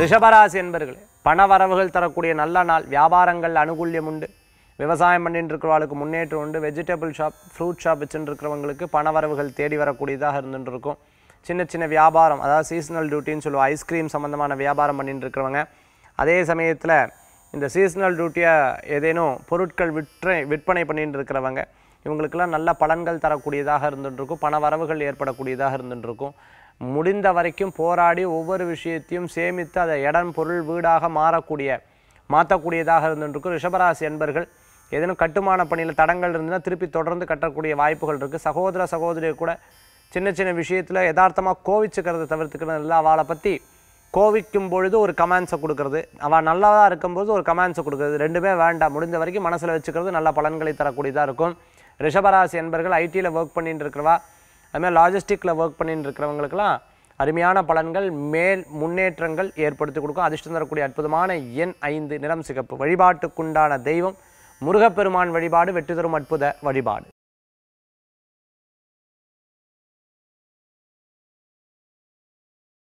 ரிஷபராசி என்பர்களே பண வரவுகள் தரக்கூடிய நல்ல நாள் வியாபாரங்கள் அனுகூல்யம் உண்டு விவசாயம் பண்ணிட்டு இருக்கிறவங்களுக்கு முன்னேற்றம் உண்டு வெஜிடபிள் ஷாப் ஃப்ரூட் ஷாப் வச்சுட்டு இருக்கிறவங்களுக்கு பண வரவுகள் தேடி வரக்கூடியதாக இருந்துட்டு இருக்கும் சின்ன சின்ன வியாபாரம் அதாவது சீசனல் டியூட்டின்னு சொல்லுவோம் ஐஸ்கிரீம் சம்மந்தமான வியாபாரம் பண்ணிட்டு இருக்கிறவங்க அதே சமயத்தில் இந்த சீசனல் டியூட்டியை ஏதேனும் பொருட்கள் விற்ற விற்பனை பண்ணிட்டு இருக்கிறவங்க இவங்களுக்கெல்லாம் நல்ல பலன்கள் தரக்கூடியதாக இருந்துட்டுருக்கும் இருக்கும் பண வரவுகள் ஏற்படக்கூடியதாக இருந்துகிட்டு இருக்கும் முடிந்த வரைக்கும் போராடி ஒவ்வொரு விஷயத்தையும் சேமித்து அதை இடம் பொருள் வீடாக மாறக்கூடிய மாற்றக்கூடியதாக இருந்துருக்கும் ரிஷபராசி என்பர்கள் ஏதேனும் கட்டுமான பணியில் தடங்கள் இருந்ததுன்னா திருப்பி தொடர்ந்து கட்டக்கூடிய வாய்ப்புகள் இருக்குது சகோதர சகோதரியை கூட சின்ன சின்ன விஷயத்தில் யதார்த்தமாக கோவிச்சுக்கிறத தவிர்த்துக்கிறது இல்லை அவளை பற்றி கோவிக்கும் பொழுது ஒரு கமெண்ட்ஸை கொடுக்குறது அவள் நல்லதாக இருக்கும்போது ஒரு கமெண்ட்ஸை கொடுக்குறது ரெண்டுமே வேண்டாம் முடிந்த வரைக்கும் மனசில் வச்சுக்கிறது நல்ல பலன்களை தரக்கூடியதாக இருக்கும் ரிஷபராசி என்பர்கள் ஐடியில் ஒர்க் பண்ணிட்டு இருக்கிறவா அதுமாதிரி லாஜிஸ்டிக்கில் ஒர்க் பண்ணிட்டு இருக்கிறவங்களுக்குலாம் அருமையான பலன்கள் மேல் முன்னேற்றங்கள் ஏற்படுத்தி கொடுக்கும் அதிர்ஷ்டம் தரக்கூடிய அற்புதமான எண் ஐந்து நிறம் சிகப்பு வழிபாட்டுக்குண்டான தெய்வம் முருகப்பெருமான் வழிபாடு வெற்றி தரும் அற்புத வழிபாடு